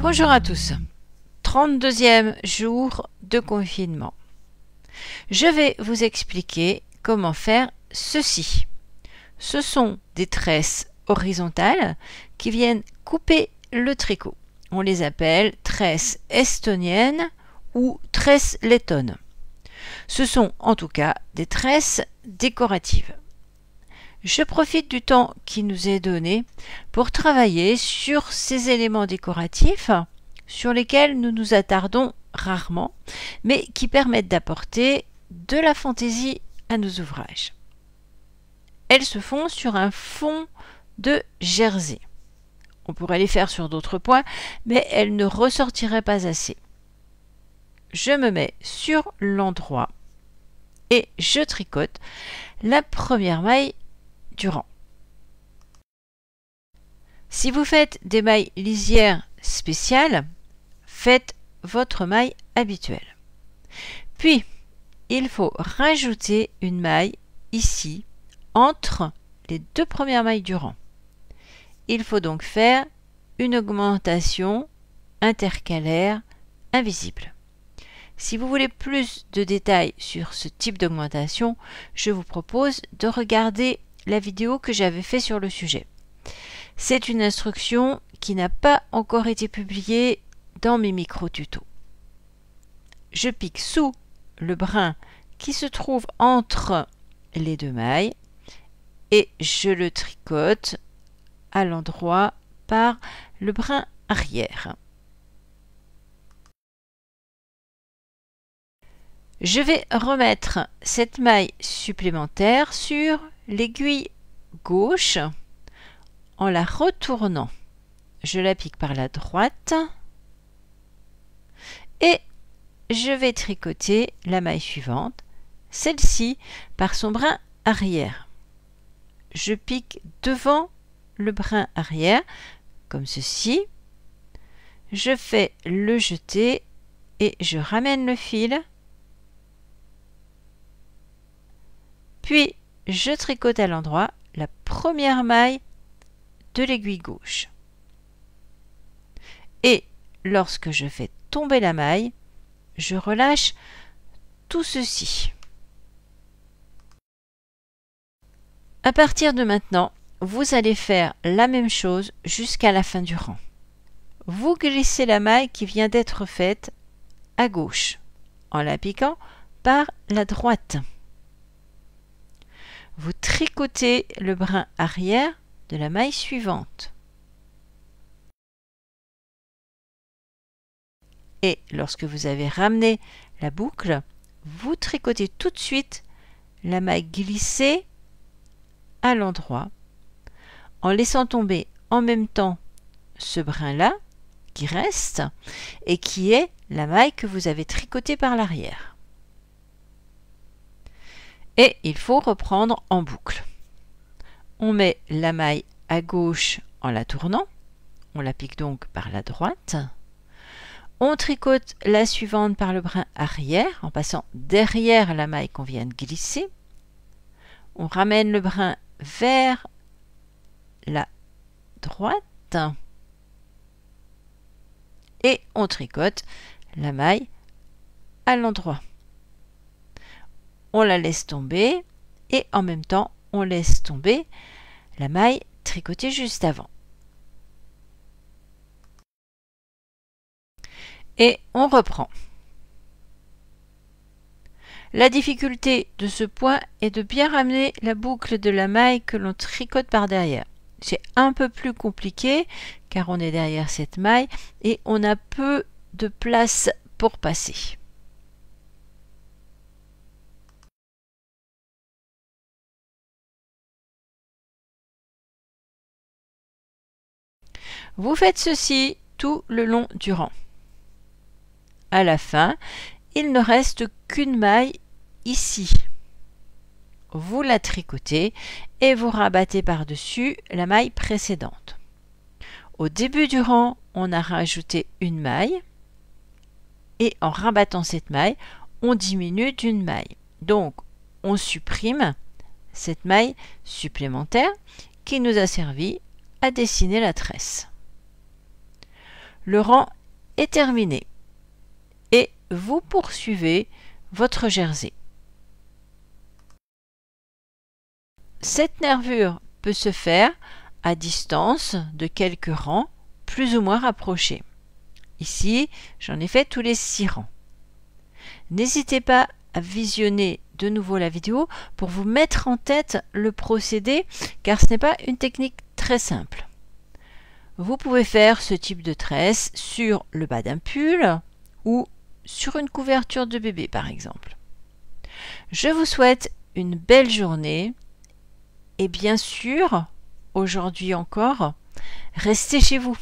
Bonjour à tous. 32e jour de confinement. Je vais vous expliquer comment faire ceci. Ce sont des tresses horizontales qui viennent couper le tricot. On les appelle tresses estoniennes ou tresses lettonnes. Ce sont en tout cas des tresses décoratives. Je profite du temps qui nous est donné pour travailler sur ces éléments décoratifs sur lesquels nous nous attardons rarement, mais qui permettent d'apporter de la fantaisie à nos ouvrages. Elles se font sur un fond de jersey. On pourrait les faire sur d'autres points, mais elles ne ressortiraient pas assez. Je me mets sur l'endroit et je tricote la première maille si vous faites des mailles lisières spéciales, faites votre maille habituelle. Puis, il faut rajouter une maille ici, entre les deux premières mailles du rang. Il faut donc faire une augmentation intercalaire invisible. Si vous voulez plus de détails sur ce type d'augmentation, je vous propose de regarder la vidéo que j'avais fait sur le sujet. C'est une instruction qui n'a pas encore été publiée dans mes micro-tutos. Je pique sous le brin qui se trouve entre les deux mailles et je le tricote à l'endroit par le brin arrière. Je vais remettre cette maille supplémentaire sur l'aiguille gauche en la retournant. Je la pique par la droite et je vais tricoter la maille suivante, celle-ci par son brin arrière. Je pique devant le brin arrière comme ceci. Je fais le jeter et je ramène le fil. Puis je tricote à l'endroit la première maille de l'aiguille gauche. Et lorsque je fais tomber la maille, je relâche tout ceci. À partir de maintenant, vous allez faire la même chose jusqu'à la fin du rang. Vous glissez la maille qui vient d'être faite à gauche en la piquant par la droite vous tricotez le brin arrière de la maille suivante. Et lorsque vous avez ramené la boucle, vous tricotez tout de suite la maille glissée à l'endroit en laissant tomber en même temps ce brin-là qui reste et qui est la maille que vous avez tricotée par l'arrière et il faut reprendre en boucle. On met la maille à gauche en la tournant, on la pique donc par la droite. On tricote la suivante par le brin arrière en passant derrière la maille qu'on vient de glisser. On ramène le brin vers la droite et on tricote la maille à l'endroit on la laisse tomber et en même temps on laisse tomber la maille tricotée juste avant. Et on reprend. La difficulté de ce point est de bien ramener la boucle de la maille que l'on tricote par derrière. C'est un peu plus compliqué car on est derrière cette maille et on a peu de place pour passer. Vous faites ceci tout le long du rang. À la fin, il ne reste qu'une maille ici. Vous la tricotez et vous rabattez par-dessus la maille précédente. Au début du rang, on a rajouté une maille et en rabattant cette maille, on diminue d'une maille. Donc, on supprime cette maille supplémentaire qui nous a servi à dessiner la tresse. Le rang est terminé. Et vous poursuivez votre jersey. Cette nervure peut se faire à distance de quelques rangs plus ou moins rapprochés. Ici, j'en ai fait tous les six rangs. N'hésitez pas à visionner de nouveau la vidéo pour vous mettre en tête le procédé car ce n'est pas une technique très simple. Vous pouvez faire ce type de tresse sur le bas d'un pull ou sur une couverture de bébé par exemple. Je vous souhaite une belle journée et bien sûr, aujourd'hui encore, restez chez vous.